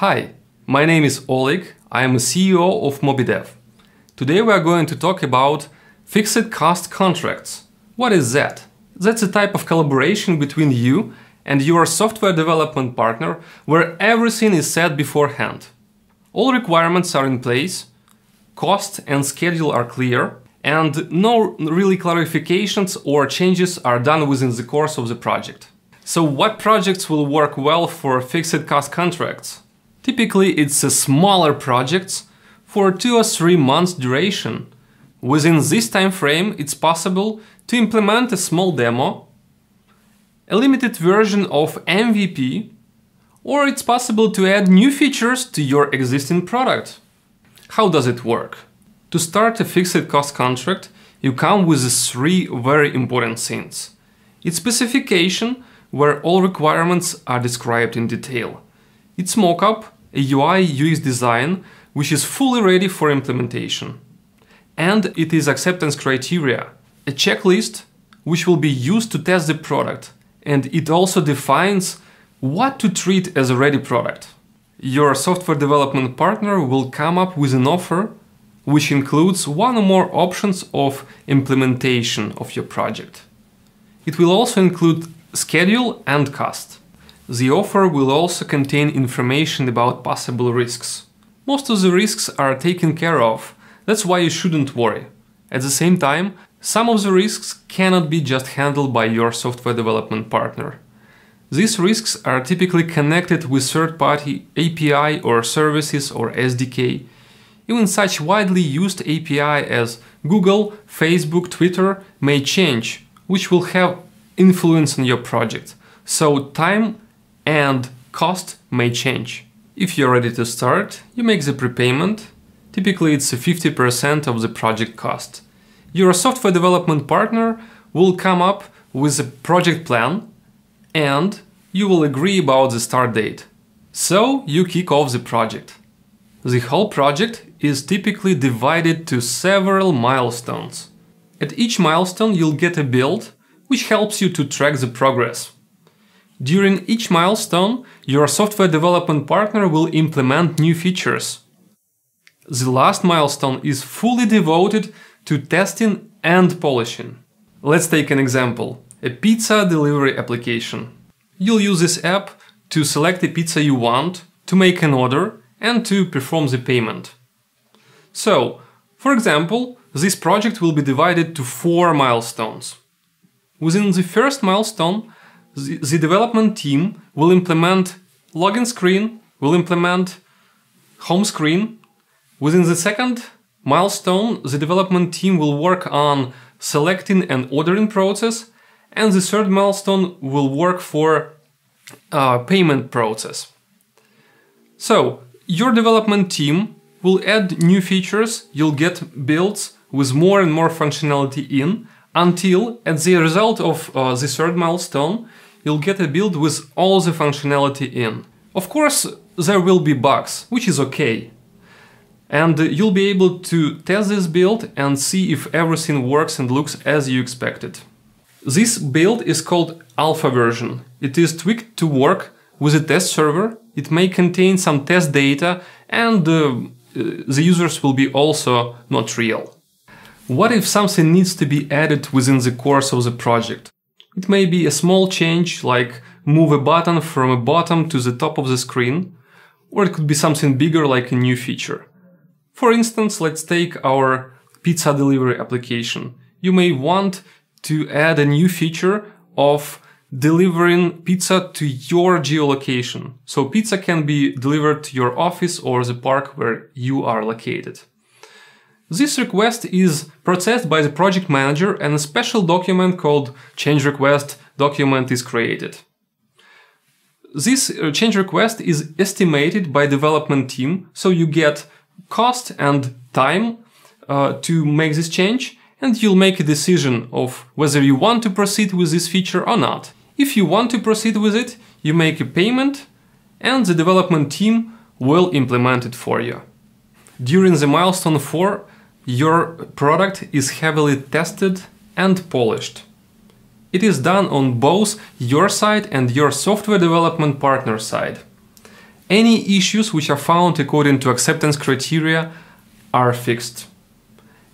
Hi, my name is Oleg. I am CEO of MobiDev. Today we are going to talk about fixed cost contracts. What is that? That's a type of collaboration between you and your software development partner where everything is set beforehand. All requirements are in place, cost and schedule are clear, and no really clarifications or changes are done within the course of the project. So what projects will work well for fixed cost contracts? Typically it's a smaller project for 2 or 3 months duration. Within this time frame it's possible to implement a small demo, a limited version of MVP, or it's possible to add new features to your existing product. How does it work? To start a fixed cost contract, you come with three very important things. Its specification, where all requirements are described in detail. Its mockup, a UI UX design which is fully ready for implementation. And it is acceptance criteria, a checklist which will be used to test the product, and it also defines what to treat as a ready product. Your software development partner will come up with an offer which includes one or more options of implementation of your project. It will also include schedule and cost. The offer will also contain information about possible risks. Most of the risks are taken care of, that's why you shouldn't worry. At the same time, some of the risks cannot be just handled by your software development partner. These risks are typically connected with third-party API or services or SDK. Even such widely used API as Google, Facebook, Twitter may change, which will have influence on your project. So time and cost may change. If you're ready to start, you make the prepayment. Typically, it's 50% of the project cost. Your software development partner will come up with a project plan and you will agree about the start date. So you kick off the project. The whole project is typically divided to several milestones. At each milestone you'll get a build, which helps you to track the progress. During each milestone, your software development partner will implement new features. The last milestone is fully devoted to testing and polishing. Let's take an example, a pizza delivery application. You'll use this app to select the pizza you want, to make an order, and to perform the payment. So, for example, this project will be divided to four milestones. Within the first milestone, the, development team will implement login screen, will implement home screen. Within the second milestone, the development team will work on selecting and ordering process. And the third milestone will work for uh, payment process. So your development team will add new features, you'll get builds with more and more functionality in until at the result of uh, the third milestone, you'll get a build with all the functionality in. Of course, there will be bugs, which is okay. And you'll be able to test this build and see if everything works and looks as you expected. This build is called alpha version. It is tweaked to work with a test server, it may contain some test data and uh, the users will be also not real. What if something needs to be added within the course of the project? It may be a small change like move a button from the bottom to the top of the screen, or it could be something bigger like a new feature. For instance, let's take our pizza delivery application. You may want to add a new feature of delivering pizza to your geolocation. So pizza can be delivered to your office or the park where you are located. This request is processed by the project manager and a special document called change request document is created. This uh, change request is estimated by development team, so you get cost and time uh, to make this change and you'll make a decision of whether you want to proceed with this feature or not. If you want to proceed with it, you make a payment and the development team will implement it for you. During the milestone 4, your product is heavily tested and polished. It is done on both your side and your software development partner side. Any issues which are found according to acceptance criteria are fixed.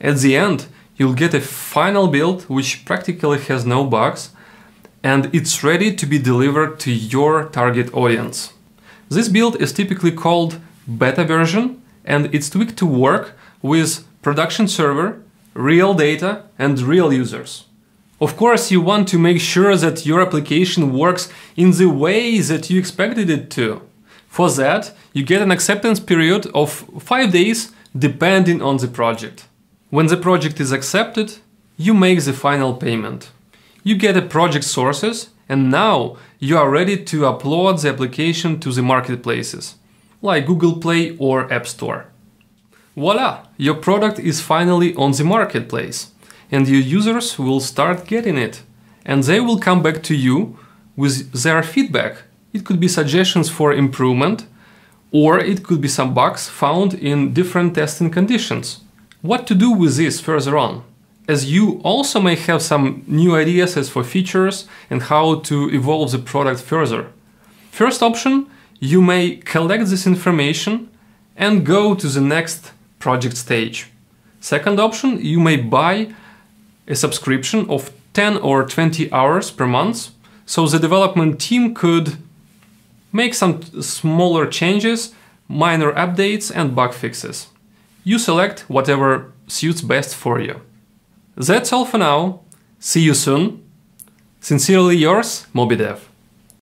At the end, you'll get a final build which practically has no bugs and it's ready to be delivered to your target audience. This build is typically called beta version and it's tweaked to work with production server, real data, and real users. Of course, you want to make sure that your application works in the way that you expected it to. For that, you get an acceptance period of 5 days depending on the project. When the project is accepted, you make the final payment. You get a project sources and now you are ready to upload the application to the marketplaces, like Google Play or App Store. Voila! Your product is finally on the marketplace and your users will start getting it. And they will come back to you with their feedback. It could be suggestions for improvement or it could be some bugs found in different testing conditions. What to do with this further on? As you also may have some new ideas as for features and how to evolve the product further. First option, you may collect this information and go to the next project stage. Second option, you may buy a subscription of 10 or 20 hours per month, so the development team could make some smaller changes, minor updates and bug fixes. You select whatever suits best for you. That's all for now. See you soon. Sincerely yours, MobiDev.